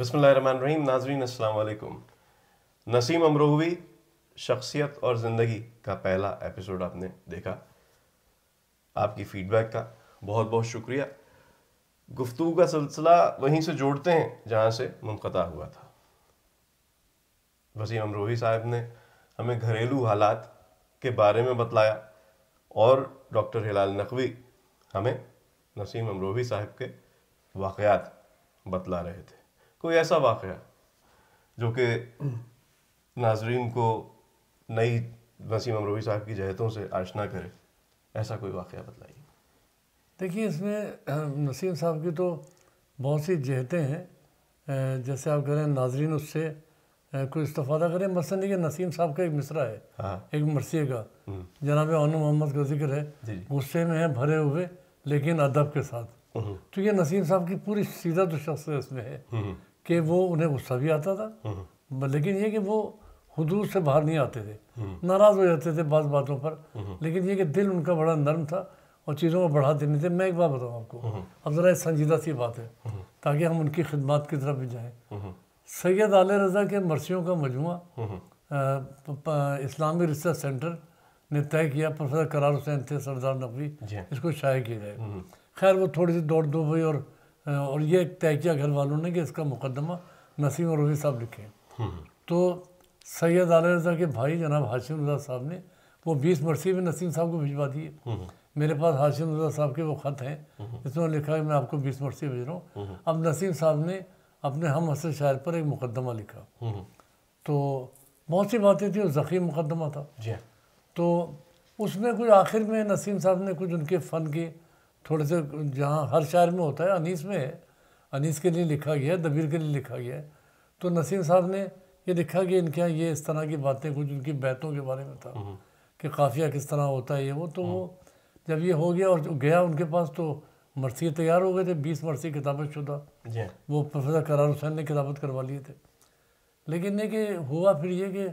रहीम नाजरीन असलकुम नसीम अमरोही शख्सियत और ज़िंदगी का पहला एपिसोड आपने देखा आपकी फ़ीडबैक का बहुत बहुत शुक्रिया गुफ्तु का सिलसिला वहीं से जोड़ते हैं जहाँ से मुनता हुआ था वसीम अमरोही साहब ने हमें घरेलू हालात के बारे में बतलाया और डॉक्टर हिलाल नकवी हमें नसीम अमरोही साहब के वाक़ात बतला रहे थे कोई ऐसा वाक़ जो कि नाजरीन को नई वसीम अमरवी साहब की जहतों से आशना करे ऐसा कोई वाक़ बताइए देखिए इसमें नसीम साहब की तो बहुत सी जहतें हैं जैसे आप कह रहे हैं नाजरीन उससे कोई इस्तफ़ादा करें मसलन देखिए नसीम साहब का एक मिसरा है हाँ। एक मरसी का हम्म। जनाब अनु मोहम्मद का जिक्र है गुस्से में है भरे हुए लेकिन अदब के साथ हम्म। तो ये नसीम साहब की पूरी सीधा तो शख्सियत में है हम्म। कि वो उन्हें गुस्सा भी आता था हम्म। लेकिन ये कि वो हदूद से बाहर नहीं आते थे नाराज़ हो जाते थे बाज़ बातों पर लेकिन ये कि दिल उनका बड़ा नरम था और चीज़ों को बढ़ा देने थे मैं एक बात बताऊँ आपको अब ज़रा संजीदा सी बात है ताकि हम उनकी खिदमत की तरफ भी जाएँ सैद आल रजा के मरसियों का मजमू इस्लामी रिसर्च सेंटर ने तय किया प्रोफेसर करार हुसैन थे सरदार नकवी इसको शाये किया जाए खैर वो थोड़ी सी दौड़ दो भाई और और ये तय किया घर वालों ने कि इसका मुकदमा नसीम और रफ़ी साहब लिखे हम्म। तो सैयद आल रजा के भाई जनाब हाशिम रजा साहब ने वो बीस बरसी में नसीम साहब को भिजवा दिए हम्म। मेरे पास हाशिम रजा साहब के वो ख़त हैं हम्म। इसमें लिखा है मैं आपको बीस बरसी भेज रहा हूँ अब नसीम साहब ने अपने हम हसन शायर पर एक मुकदमा लिखा तो बहुत सी बातें थी और ज़ख़ी मुकदमा था तो उसमें कुछ आखिर में नसीम साहब ने कुछ उनके फ़न के थोड़े से जहाँ हर शायर में होता है अनीस में है अनीस के लिए लिखा गया है दबीर के लिए लिखा गया है तो नसीम साहब ने ये लिखा कि इनके यहाँ ये इस तरह की बातें कुछ उनकी बैतों के बारे में था हम्म। कि काफिया किस तरह होता है ये वो तो वो हम्म। जब ये हो गया और गया उनके पास तो मरसी तैयार हो गए थे बीस मरसी किताबत शुदा वो प्रोफेसर करार हुसैन ने किताबत करवा लिए थे लेकिन ये कि हुआ फिर ये कि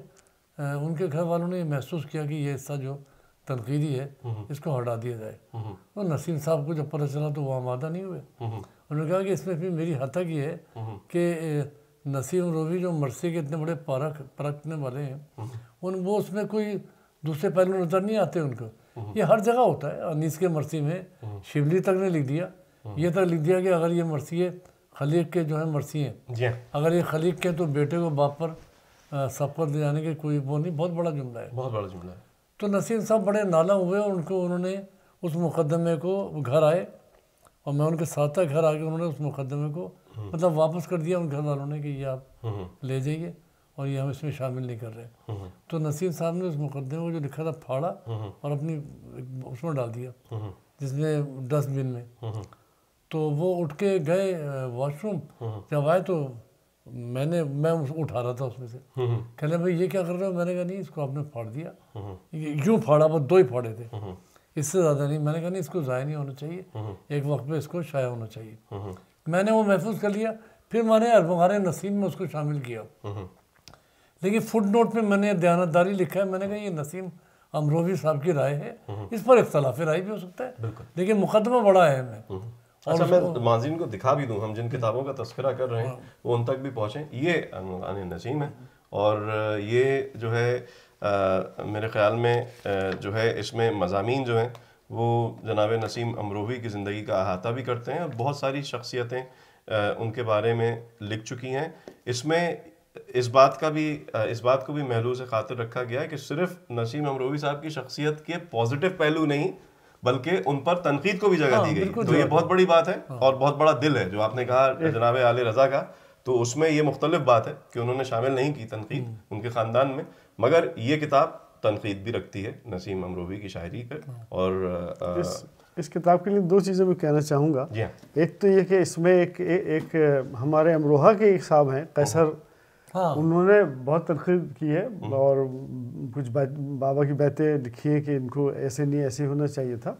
उनके घर वालों ने महसूस किया कि ये हिस्सा जो तनकीदी है हम्म। इसको हटा दिया जाए और हम्म। नसीम साहब को जब पता चला तो वो आमादा नहीं हुए हम्म। उन्होंने कहा कि इसमें फिर मेरी हथक ये है कि नसीम रोवी जो मरसी के इतने बड़े परख परखने वाले हैं उन वो उसमें कोई दूसरे पहलू नज़र नहीं आते उनको ये हर जगह होता है अनीस के मरसी में शिवली तक ने लिख दिया ये तक लिख दिया कि अगर ये मरसी है खलीक के जो है मरसी हैं हाँ। अगर ये खलीक के तो बेटे को बाप पर सफर ले जाने के कोई वो नहीं बहुत बड़ा जुमला है बहुत बड़ा जुमला है तो नसीम साहब बड़े नाला हुए उनको उन्होंने उस मुकदमे को घर आए और मैं उनके साथ था घर आके उन्होंने उस मुकदमे को हम्म। मतलब वापस कर दिया उन घर वालों ने कि ये आप हम्म। ले जाइए और ये हम इसमें शामिल नहीं कर रहे हम्म। तो नसीम साहब ने उस मुकदमे को जो लिखा था फाड़ा और अपनी उसमें डाल दिया जिसमें डस्टबिन में तो वो उठ के गए वॉशरूम जब आए तो मैंने मैं उठा रहा था उसमें से हम्म, हम्म। कहने भाई ये क्या कर रहे हो मैंने कहा नहीं इसको आपने फाड़ दिया हम्म, यूँ फाड़ा बस दो ही फाड़े थे इससे ज़्यादा नहीं मैंने कहा नहीं इसको ज़ाया नहीं होना चाहिए एक वक्त में इसको शाया होना चाहिए मैंने वो महफूज कर लिया फिर मैंने अरबारे नसीम में उसको शामिल किया लेकिन फुट नोट में मैंने दयानतदारी लिखा है मैंने कहा ये नसीम अमरोवी साहब की राय है इस पर इख्तलाफ राय भी हो सकता है लेकिन मुकदमा बड़ा है मैं अच्छा मैं माजीन को दिखा भी दूँ हम जिन किताबों का तस्करा कर रहे हैं हाँ। वो उन तक भी पहुँचें ये नसीम है और ये जो है आ, मेरे ख्याल में जो है इसमें मजामी जो हैं वो जनाब नसीम अमरोही की ज़िंदगी का अहाता भी करते हैं और बहुत सारी शख्सियतें उनके बारे में लिख चुकी हैं इसमें इस बात का भी इस बात को भी महलूज खातिर रखा गया है कि सिर्फ नसीम अमरोही साहब की शख्सियत के पॉजिटिव पहलू नहीं बल्कि उन पर तनकीद को भी जगह हाँ, दी गई तो ये बहुत बड़ी बात है हाँ। और बहुत बड़ा दिल है जो आपने कहा जनाब आल रजा का तो उसमें ये मुख्तलिफ बात है कि उन्होंने शामिल नहीं की तनकीद हम्म। उनके ख़ानदान में मगर ये किताब तनकीद भी रखती है नसीम अमरोही की शायरी पर हाँ। और तो इस, इस किताब के लिए दो चीज़ें मैं कहना चाहूँगा हाँ। एक तो ये कि इसमें एक एक हमारे अमरोहा के एक साहब हैं कैसर हाँ। हाँ। उन्होंने बहुत तनखीद की है हम्म। और कुछ बाबा की बातें लिखी है कि इनको ऐसे नहीं ऐसे होना चाहिए था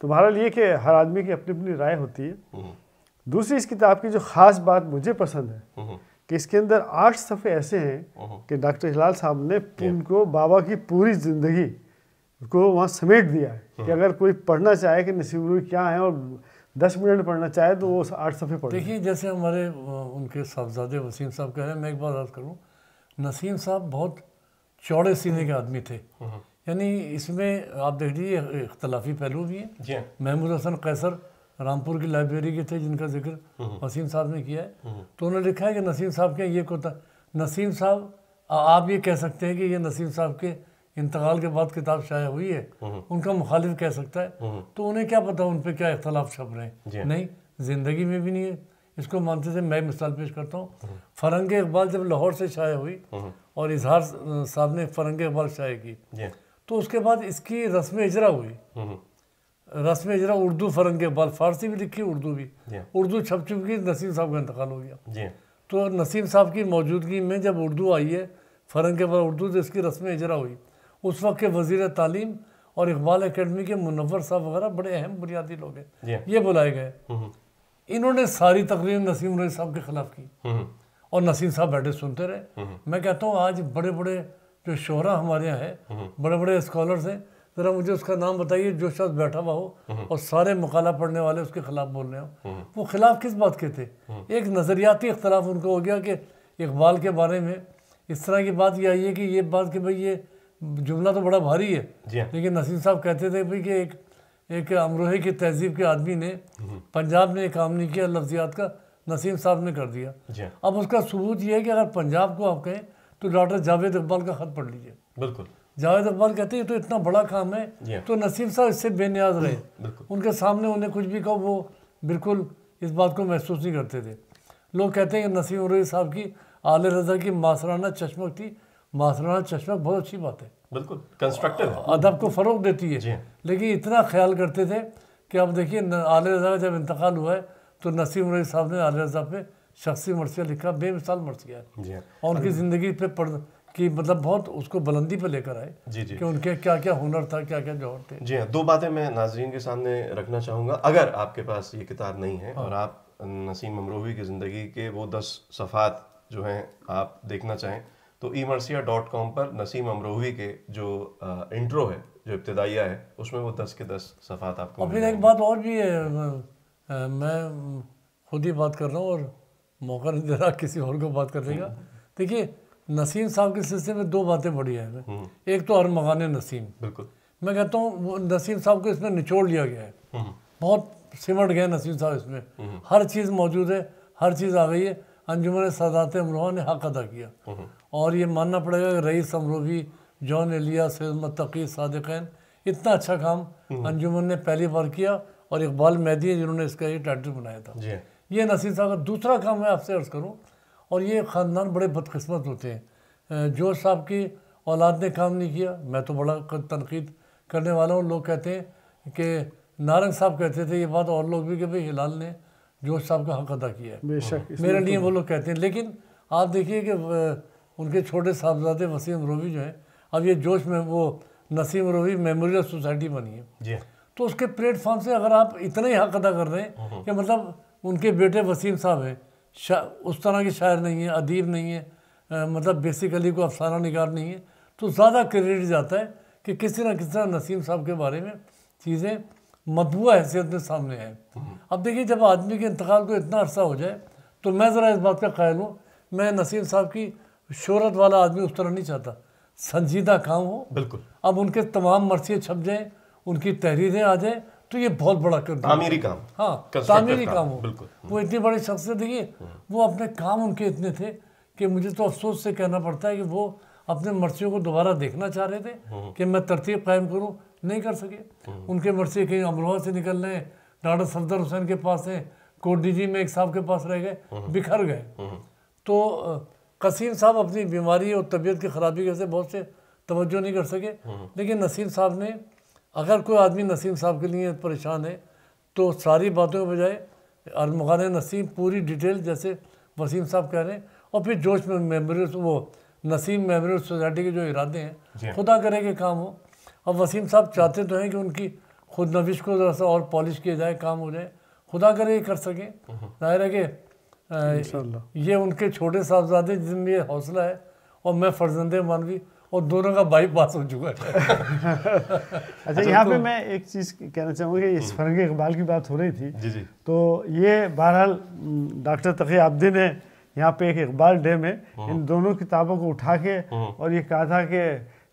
तो बहरहाल ये कि हर आदमी की अपनी अपनी राय होती है हम्म। दूसरी इस किताब की जो ख़ास बात मुझे पसंद है हम्म। कि इसके अंदर आठ सफ़े ऐसे हैं कि डॉक्टर हिलाल साहब ने उनको बाबा की पूरी ज़िंदगी को वहाँ समेट दिया है कि अगर कोई पढ़ना चाहे कि नसीबुल क्या है और दस मिनट पढ़ना चाहे तो वो आठ सफ़े पढ़ देखिए जैसे हमारे उनके साहबजादे वसीम साहब कह रहे हैं मैं एक बार अर्ज करूँ नसीम साहब बहुत चौड़े सीने के आदमी थे हम्म, हम्म। यानी इसमें आप देख लीजिए इख्तलाफी पहलू भी हैं हाँ। महमूद हसन कैसर रामपुर की लाइब्रेरी के थे जिनका जिक्र हम्म, वसीम साहब ने किया है तो उन्होंने लिखा है कि नसीम साहब के ये कोता नसीम साहब आप ये कह सकते हैं कि ये नसीम साहब के इंतकाल के बाद किताब शाया हुई है हम्म। उनका मुखालिफ कह सकता है हम्म। तो उन्हें क्या पता उन पर क्या इख्तलाफ छप रहे हैं नहीं ज़िंदगी में भी नहीं है इसको मानते थे मैं मिसाल पेश करता हूँ हम्म। फरंग इकबाल जब लाहौर से शाया हुई और इजहार साहब ने फरंग इकबाल शाये की तो उसके बाद इसकी रस्म इजरा हुई रस्म इजरा उर्दू फरंग इकबाल फारसी भी लिखी उर्दू भी उर्दू छप छुप की नसीम साहब का इंतकाल हो गया तो नसीम साहब की मौजूदगी में जब उर्दू आई है फरंग इकबाल उर्दू तो इसकी रस्म इजरा हुई उस वक्त के वजीर तालीम और इकबाल अकेडमी के मुनवर साहब वगैरह बड़े अहम बुनियादी लोग हैं हाँ। ये बुलाए गए हम्म, हम्म। इन्होंने सारी तकरीर नसीम रही साहब के ख़िलाफ़ की हम्म, और नसीम साहब बैठे सुनते रहे मैं कहता हूँ आज बड़े बड़े जो शोरा हमारे यहाँ है बड़े बड़े स्कॉलर्स हैं ज़रा मुझे उसका नाम बताइए जो शख्स बैठा हुआ हो और सारे मकाला पढ़ने वाले उसके ख़िलाफ़ बोल रहे हो वो ख़िलाफ़ किस बात के थे एक नज़रियाती इख्तलाफ उनको हो गया कि इकबाल के बारे में इस तरह की बात यह आई है कि ये बात कि भाई ये जुमला तो बड़ा भारी है हाँ। लेकिन नसीम साहब कहते थे भाई कि एक एक अमरोहे की तहजीब के आदमी ने हम्म। पंजाब ने काम नहीं किया लफ्जियात का नसीम साहब ने कर दिया हाँ। अब उसका सबूत यह है कि अगर पंजाब को आप कहें तो डॉक्टर जावेद इकबाल का ख़त पढ़ लीजिए बिल्कुल जावेद अकबाल कहते हैं तो इतना बड़ा काम है हाँ। तो नसीम साहब इससे बेनियाज रहे हम्म, उनके सामने उन्हें कुछ भी कहो वो बिल्कुल इस बात को महसूस नहीं करते थे लोग कहते हैं कि नसीम साहब की आल रजा की मासराना चश्मक थी माथने चश्मा बहुत अच्छी बात है बिल्कुल कंस्ट्रक्टिव अदब को फ़रोग देती है लेकिन इतना ख्याल करते थे कि आप देखिए आल रजा जब इंतकाल हुआ है तो नसीम रही साहब ने आल रजा पे शख्सी मरसिया लिखा बेमिसाल मरसिया है और उनकी ज़िंदगी पे पढ़ कि मतलब बहुत उसको बुलंदी पर लेकर आए जी जी कि उनके क्या क्या हुनर था क्या क्या जौहर थे जी हाँ दो बातें मैं नाजरीन के सामने रखना चाहूँगा अगर आपके पास ये किताब नहीं है हाँ। और आप नसीम ममरोही की ज़िंदगी के वो दस सफ़ात जो हैं आप देखना चाहें तो ई मरसिया डॉट कॉम पर नसीम अमरोही के जो आ, इंट्रो है जो इब्तदाइया है उसमें वो दस के दस सफ़ात आपको और एक बात और भी है मैं खुद ही बात कर रहा हूँ और मौका नहीं दे रहा किसी और को बात करने का देखिए नसीम साहब के सिलसिले में दो बातें बड़ी हैं हम्म। एक तो हर मगान नसीम बिल्कुल मैं कहता हूँ वो नसीम साहब को इसमें निचोड़ लिया गया है हम्म। बहुत सिमट गया नसीम साहब इसमें हम्म। हर चीज़ मौजूद है हर चीज़ आ गई है अंजुमन सदात अमरोह ने हक अदा किया हम्म। और ये मानना पड़ेगा कि रईस अमरोही जॉन एलिया सैद मतकी सदैन इतना अच्छा काम हम्म। अंजुमन ने पहली बार किया और इकबाल मैदी है जिन्होंने इसका ये टाइटल बनाया था ये नसीर साहब का दूसरा काम मैं आपसे अर्ज़ करूँ और ये ख़ानदान बड़े बदकस्मत होते हैं जो साहब की औलाद ने काम नहीं किया मैं तो बड़ा तनकीद करने वाला हूँ लोग कहते हैं कि नारंग साहब कहते थे ये बात और लोग भी कि भाई हिलाल ने जोश साहब का हक अदा किया है बेशक मेरे तो लिए वो लोग कहते हैं लेकिन आप देखिए कि उनके छोटे साहबजादे वसीम रोवी जो हैं अब ये जोश में वो नसीम रोवी मेमोरियल सोसाइटी बनी है तो उसके प्लेटफॉर्म से अगर आप इतना ही हक अदा कर रहे हैं हम्म। कि मतलब उनके बेटे वसीम साहब हैं उस तरह के शायर नहीं है अदीब नहीं है मतलब बेसिकली कोई अफसाना निगार नहीं है तो ज़्यादा क्रेडिट जाता है कि किसी ना किसी तरह नसीम साहब के बारे में चीज़ें मतबूआ हैसियत में सामने है अब देखिए जब आदमी के इंतकाल को इतना अरसा हो जाए तो मैं ज़रा इस बात का ख़्याल हूँ मैं नसीम साहब की शहरत वाला आदमी उस तरह नहीं चाहता संजीदा काम हो बिल्कुल अब उनके तमाम मरसियाँ छप जाएँ उनकी तहरीरें आ जाएँ तो ये बहुत बड़ा कर तामीरी काम हाँ तामीरी काम, हो बिल्कुल वो इतनी बड़ी शख्सियत देखिए वो अपने काम उनके इतने थे कि मुझे तो अफसोस से कहना पड़ता है कि वो अपने मर्सियों को दोबारा देखना चाह रहे थे हम्म। कि मैं तरतीब कायम करूँ नहीं कर सके उनके मर्जी कहीं अमरोहा से निकल रहे डॉक्टर सफदर हुसैन के पास हैं जी में एक साहब के पास रह गए हम्म। बिखर गए हम्म। तो कसीम साहब अपनी बीमारी और तबीयत की ख़राबी के से बहुत से तवज्जो नहीं कर सके हम्म। लेकिन नसीम साहब ने अगर कोई आदमी नसीम साहब के लिए परेशान है तो सारी बातों के बजाय अलमगान नसीम पूरी डिटेल जैसे वसीम साहब कह रहे हैं और फिर जोश में मेमोरियल वो नसीम मेमोरियल सोसाइटी के जो इरादे हैं खुदा करे के काम हो अब वसीम साहब चाहते तो हैं कि उनकी खुद नविश को ज़रा सा और पॉलिश किया जाए काम हो जाए खुदा करे कर सकें हम्म। जाहिर है कि ये उनके छोटे साहबजादे जिनमें यह हौसला है और मैं फ़र्जंदे मानवी और दोनों का बाईपास हो चुका है अच्छा यहाँ पे मैं एक चीज़ कहना चाहूँगा कि इस हम्म। फरंग इकबाल की बात हो रही थी जी जी तो ये बहरहाल डॉक्टर तकी आबदी ने यहाँ पे एक इकबाल डे में हम्म। इन दोनों किताबों को उठा के और ये कहा था कि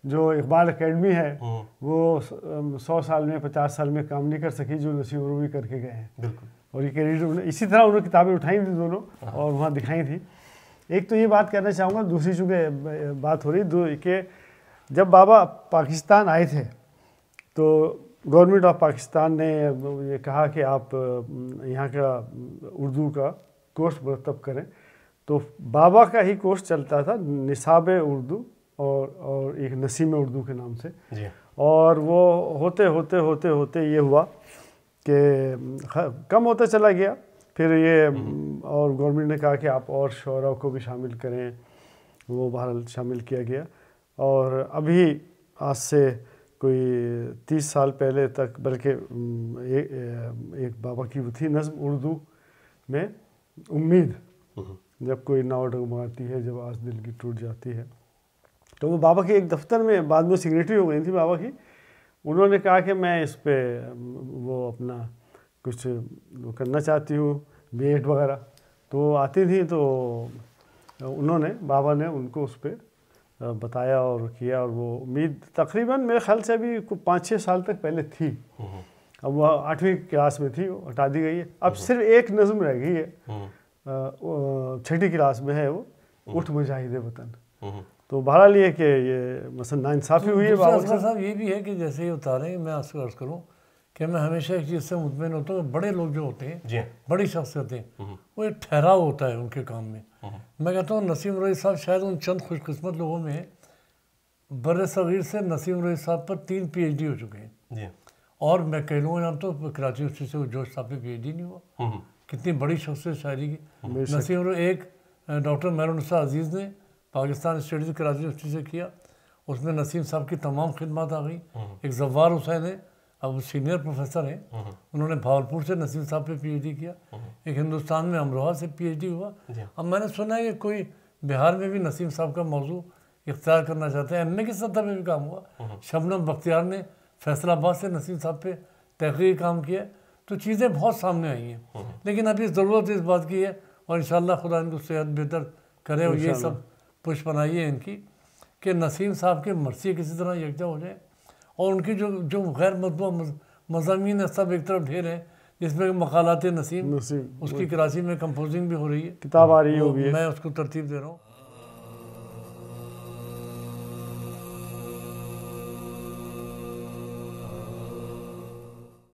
जो इकबाल एकेडमी है हम्म। वो सौ साल में पचास साल में काम नहीं कर सकी जो और रूबी करके गए हैं बिल्कुल और ये क्रेडिट इसी तरह उन्होंने किताबें उठाई थी दोनों हाँ। और वहाँ दिखाई थी एक तो ये बात कहना चाहूँगा दूसरी चूँकि बात हो रही दो कि जब बाबा पाकिस्तान आए थे तो गवर्नमेंट ऑफ पाकिस्तान ने ये कहा कि आप यहाँ का उर्दू का कोर्स मरतब करें तो बाबा का ही कोर्स चलता था निसाब उर्दू और और एक नसीम उर्दू के नाम से जी। और वो होते होते होते होते ये हुआ कि कम होता चला गया फिर ये हम्म। और गवर्नमेंट ने कहा कि आप और शरा को भी शामिल करें वो बहर शामिल किया गया और अभी आज से कोई तीस साल पहले तक बल्कि एक बाबा की वो थी नज़म उर्दू में उम्मीद हम्म। जब कोई नाव डगमगाती है जब आज दिल की टूट जाती है तो वो बाबा के एक दफ्तर में बाद में सिग्रेटरी हो गई थी बाबा की उन्होंने कहा कि मैं इस पर वो अपना कुछ करना चाहती हूँ बी वगैरह तो आती थी तो उन्होंने बाबा ने उनको उस पर बताया और किया और वो उम्मीद तकरीबन मेरे ख्याल से अभी कुछ पाँच छः साल तक पहले थी हम्म। अब वह आठवीं क्लास में थी वो हटा दी गई है अब हम्म। सिर्फ एक नज़म रह गई है हम्म। छठी क्लास में है वो उठ मुजाहिद वतन तो बहरहाल ये कि ये मसलन नाानसाफ़ी तो हुई है साहब ये भी है कि जैसे ही उतारें मैं आपसे अर्ज़ करूँ कि मैं हमेशा एक चीज़ से मुतमिन होता हूँ बड़े लोग जो होते हैं बड़ी शख्सियतें हम्म। वो एक ठहराव होता है उनके काम में हम्म। मैं कहता हूँ नसीम रही साहब शायद उन चंद खुशकस्मत लोगों में बर सगीर से नसीम रही साहब पर तीन डी हो चुके हैं और मैं कह लूँगा यहाँ तो कराची उसी से जोश साहब पे पीएचडी नहीं हुआ हम्म। कितनी बड़ी शख्सियत शायरी की नसीम एक डॉक्टर मैरसा अजीज़ ने पाकिस्तान स्टेट कराची यूनिवर्सिटी से किया उसमें नसीम साहब की तमाम खिदमत आ गई हम्म। एक जव्वार हुसैन है अब सीनियर प्रोफेसर हैं उन्होंने भावलपुर से नसीम साहब पे पीएचडी किया हम्म। एक हिंदुस्तान में अमरोहा से पीएचडी हुआ अब मैंने सुना है कि कोई बिहार में भी नसीम साहब का मौजू इख्तियार करना चाहते हैं एम की सतह पर भी काम हुआ हम्म। शबनम बख्तियार ने फैसलाबाद से नसीम साहब पे तहरीर काम किया तो चीज़ें बहुत सामने आई हैं लेकिन अभी ज़रूरत इस बात की है और इन खुदा इनको सेहत बेहतर करे और ये सब पुष्प है इनकी कि नसीम साहब के मरसी किसी तरह यकजा हो जाए और उनकी जो जो गैर मतबू मजामी सब एक तरफ ढेर है जिसमें मकालत नसीम, नसीम उसकी कराची में कंपोजिंग भी हो रही है किताब आ रही तो होगी मैं उसको तरतीब दे रहा हूँ